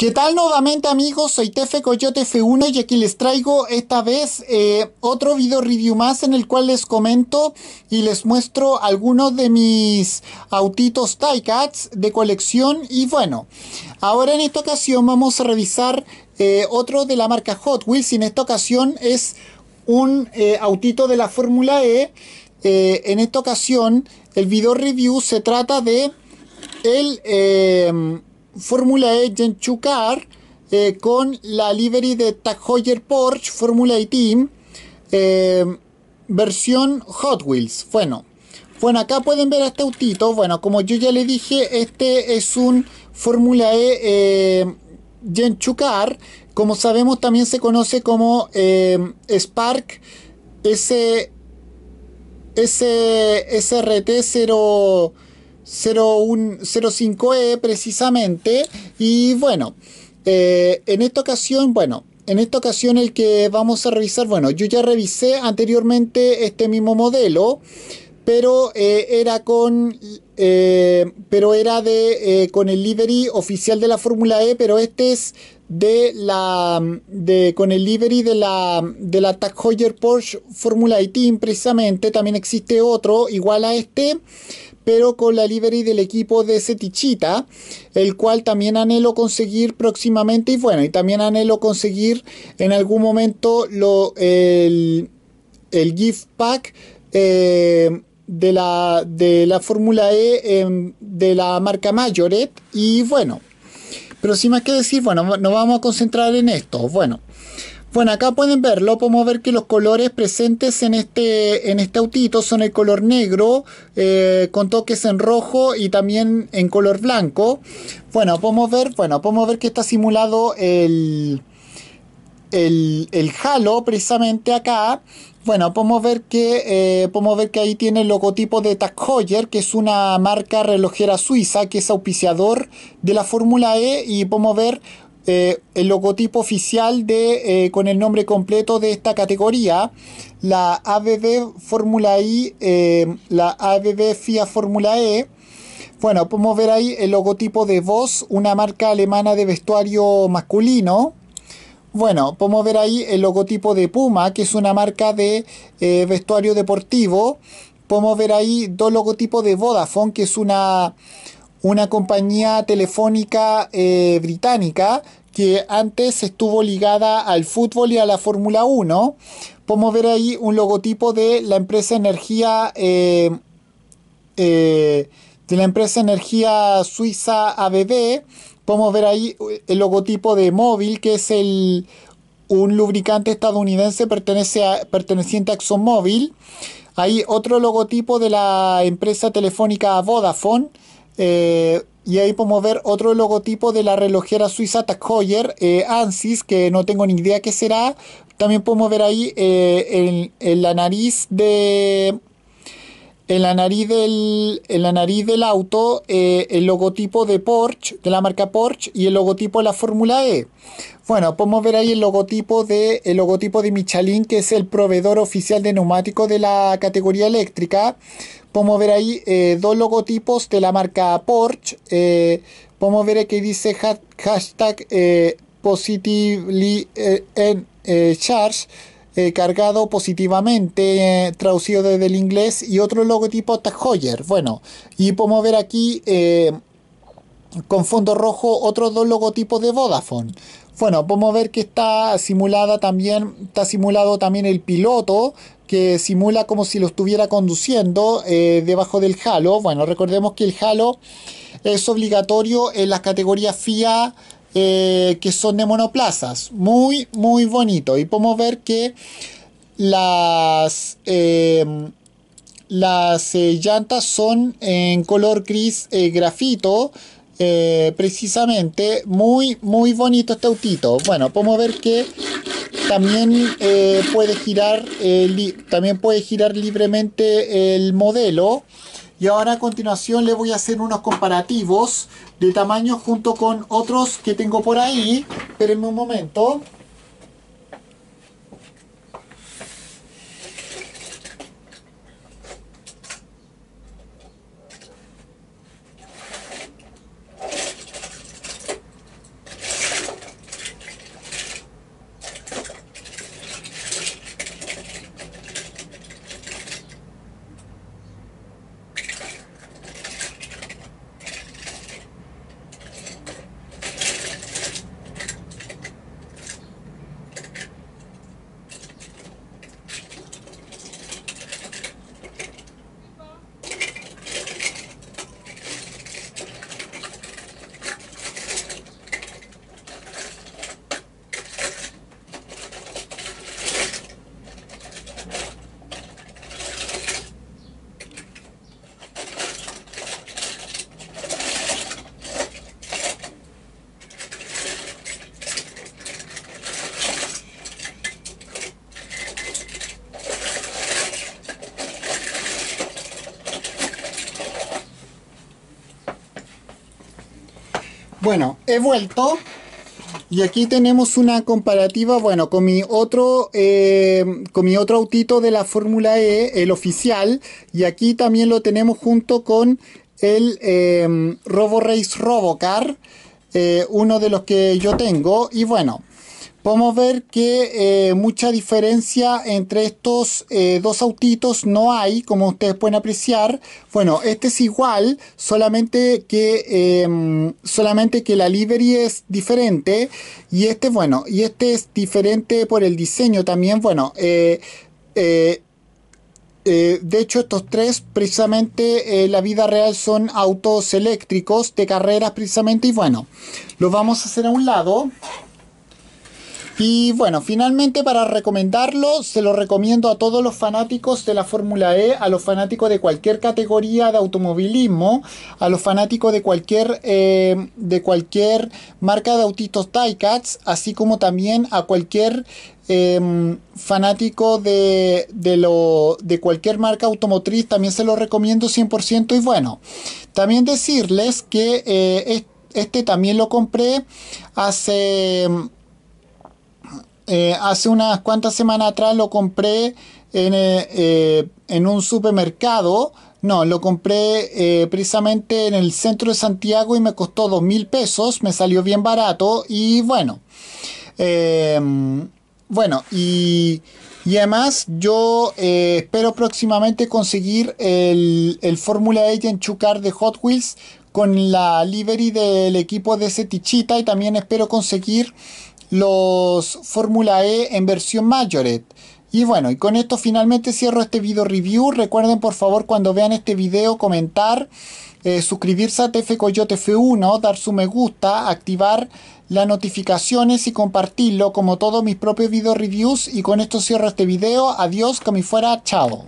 ¿Qué tal nuevamente amigos? Soy Tefe Coyote F1 y aquí les traigo esta vez eh, otro video review más en el cual les comento y les muestro algunos de mis autitos Cats de colección y bueno, ahora en esta ocasión vamos a revisar eh, otro de la marca Hot Wheels y en esta ocasión es un eh, autito de la Fórmula E en esta ocasión el video review se trata de el Fórmula E Genchu Car, eh, con la livery de Tag Porsche Fórmula E Team, eh, versión Hot Wheels. Bueno, bueno, acá pueden ver a este autito. Bueno, como yo ya le dije, este es un Fórmula E eh, Car. Como sabemos, también se conoce como eh, Spark S, S, SRT 0. 05E precisamente. Y bueno, eh, en esta ocasión, bueno, en esta ocasión el que vamos a revisar, bueno, yo ya revisé anteriormente este mismo modelo, pero eh, era con, eh, pero era de con el livery oficial de la Fórmula E, pero este es de la de con el livery de la de la Tag Heuer Porsche ...Fórmula E precisamente también existe otro igual a este pero con la livery del equipo de Setichita, el cual también anhelo conseguir próximamente y bueno, y también anhelo conseguir en algún momento lo, el, el gift pack eh, de la, de la Fórmula E em, de la marca Mayoret y bueno, pero sin más que decir, bueno, nos vamos a concentrar en esto, bueno. Bueno, acá pueden verlo, podemos ver que los colores presentes en este, en este autito son el color negro, eh, con toques en rojo y también en color blanco. Bueno, podemos ver, bueno, podemos ver que está simulado el, el, el halo precisamente acá. Bueno, podemos ver que eh, podemos ver que ahí tiene el logotipo de Tag Heuer, que es una marca relojera suiza que es auspiciador de la Fórmula E y podemos ver eh, el logotipo oficial de, eh, con el nombre completo de esta categoría, la ABB Fórmula I, eh, la ABB FIA Fórmula E. Bueno, podemos ver ahí el logotipo de Voss, una marca alemana de vestuario masculino. Bueno, podemos ver ahí el logotipo de Puma, que es una marca de vestuario deportivo. Podemos ver ahí dos logotipos de Vodafone, que es una, una compañía telefónica británica que antes estuvo ligada al fútbol y a la Fórmula 1. Podemos ver ahí un logotipo de la empresa Energía. Eh, eh, de la empresa Energía Suiza ABB. Podemos ver ahí eh, el logotipo de Móvil, que es el, un lubricante estadounidense pertenece perteneciente a ExxonMobil. Hay otro logotipo de la empresa telefónica Vodafone. Y ahí podemos ver otro logotipo de la relojera suiza Tag eh, ANSYS, que no tengo ni idea qué será. También podemos ver ahí en, eh, la nariz de, en nariz del, nariz del auto eh, el logotipo de Porsche, de la marca Porsche, y el logotipo de la Fórmula E. Bueno, podemos ver ahí el logotipo de, el logotipo de Michelin, que es el proveedor oficial de neumático de la categoría eléctrica podemos ver ahí eh, dos logotipos de la marca Porsche. Eh, podemos ver que dice hashtag eh, positively en charge. cargado positivamente, traducido desde el inglés, y otro logotipo Tag Heuer. Bueno, y podemos ver aquí con fondo rojo otros dos logotipos de Vodafone. Bueno, podemos ver que está simulada también, está simulado también el piloto que simula como si lo estuviera conduciendo eh, debajo del halo. Bueno, recordemos que el halo es obligatorio en las categorías FIA eh, que son de monoplazas. Muy, muy bonito. Y podemos ver que las, eh, las llantas son en color gris grafito eh, precisamente muy muy bonito este autito bueno podemos ver que también eh, puede girar eh, también puede girar libremente el modelo y ahora a continuación le voy a hacer unos comparativos de tamaño junto con otros que tengo por ahí espérenme un momento Bueno, he vuelto y aquí tenemos una comparativa, bueno, con mi otro, eh, con mi otro autito de la Fórmula E, el oficial, y aquí también lo tenemos junto con el RoboRace eh, Robo Robocar, eh, uno de los que yo tengo, y bueno, podemos ver que eh, mucha diferencia entre estos eh, dos autitos no hay, como ustedes pueden apreciar. Bueno, este es igual, solamente que, em, solamente que la livery es diferente. Y este, bueno, y este es diferente por el diseño también. Bueno, eh, de hecho, estos tres, precisamente en la vida real son autos eléctricos de carreras, precisamente. Y bueno, los vamos a hacer a un lado. Y bueno, finalmente para recomendarlo, se lo recomiendo a todos los fanáticos de la Fórmula E, a los fanáticos de cualquier categoría de automovilismo, a los fanáticos de cualquier, eh, de cualquier marca de autitos Ticats, así como también a cualquier em, fanático de, lo, de cualquier marca automotriz, también se lo recomiendo 100%. Y bueno, también decirles que eh, este también lo compré hace eh, hace unas cuantas semanas atrás lo compré en, eh, eh, un supermercado. No, lo compré precisamente en el centro de Santiago y me costó dos mil pesos. Me salió bien barato y bueno. bueno, y, y, además yo espero próximamente conseguir el, el Fórmula 8 e en Chucar de Hot Wheels con la livery del equipo de Setichita y también espero conseguir los Fórmula E en versión mayoret Y bueno, y con esto finalmente cierro este video review. Recuerden por favor cuando vean este video comentar, eh, suscribirse a TF Coyote F1, dar su me gusta, activar las notificaciones y compartirlo como todos mis propios video reviews. Y con esto cierro este video. Adiós, que me fuera, chao.